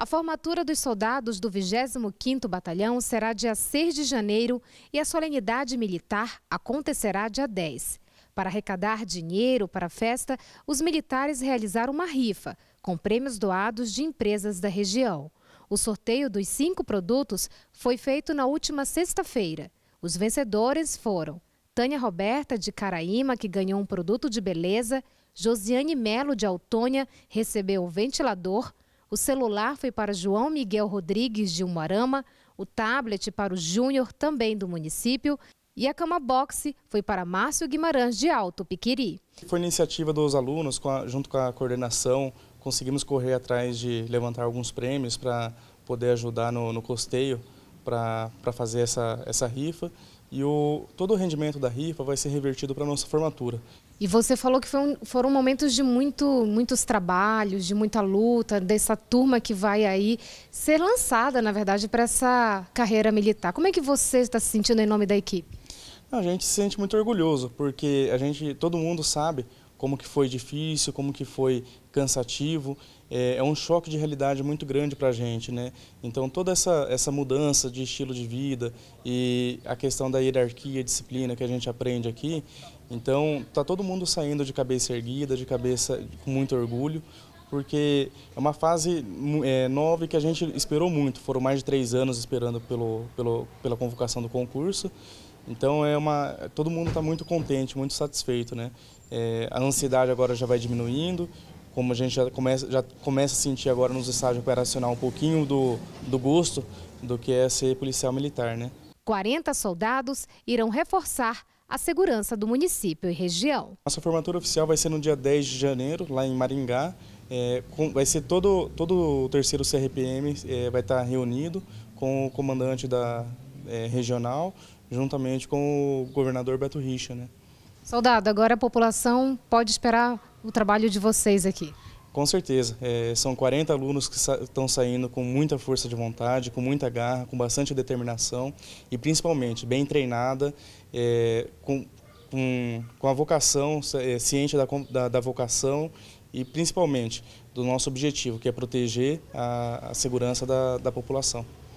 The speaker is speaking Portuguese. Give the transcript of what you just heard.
A formatura dos soldados do 25º Batalhão será dia 6 de janeiro e a solenidade militar acontecerá dia 10. Para arrecadar dinheiro para a festa, os militares realizaram uma rifa com prêmios doados de empresas da região. O sorteio dos cinco produtos foi feito na última sexta-feira. Os vencedores foram Tânia Roberta de Caraíma, que ganhou um produto de beleza, Josiane Melo de Autônia recebeu o ventilador, o celular foi para João Miguel Rodrigues de Umarama, o tablet para o Júnior, também do município, e a cama boxe foi para Márcio Guimarães de Alto Piquiri. Foi iniciativa dos alunos, junto com a coordenação, conseguimos correr atrás de levantar alguns prêmios para poder ajudar no, no costeio para fazer essa, essa rifa e o, todo o rendimento da rifa vai ser revertido para a nossa formatura. E você falou que foram, foram momentos de muito, muitos trabalhos, de muita luta, dessa turma que vai aí ser lançada, na verdade, para essa carreira militar. Como é que você está se sentindo em nome da equipe? A gente se sente muito orgulhoso, porque a gente, todo mundo sabe como que foi difícil, como que foi cansativo. É, é um choque de realidade muito grande para a gente, né? Então toda essa, essa mudança de estilo de vida e a questão da hierarquia, disciplina que a gente aprende aqui, então tá todo mundo saindo de cabeça erguida, de cabeça com muito orgulho, porque é uma fase é, nova que a gente esperou muito. Foram mais de três anos esperando pelo, pelo, pela convocação do concurso então é uma, todo mundo está muito contente, muito satisfeito, né? É, a ansiedade agora já vai diminuindo, como a gente já começa, já começa a sentir agora nos estágios operacionais um pouquinho do, do gosto do que é ser policial militar, né? 40 soldados irão reforçar a segurança do município e região. Nossa formatura oficial vai ser no dia 10 de janeiro, lá em Maringá. É, com, vai ser todo, todo o terceiro CRPM é, vai estar tá reunido com o comandante da é, regional, juntamente com o governador Beto Richa. Né? Soldado, agora a população pode esperar o trabalho de vocês aqui. Com certeza. É, são 40 alunos que estão saindo com muita força de vontade, com muita garra, com bastante determinação e principalmente bem treinada, é, com, com, com, a vocação, é, ciente da, da, da, vocação e principalmente do nosso objetivo, que é proteger a, a segurança da, da população.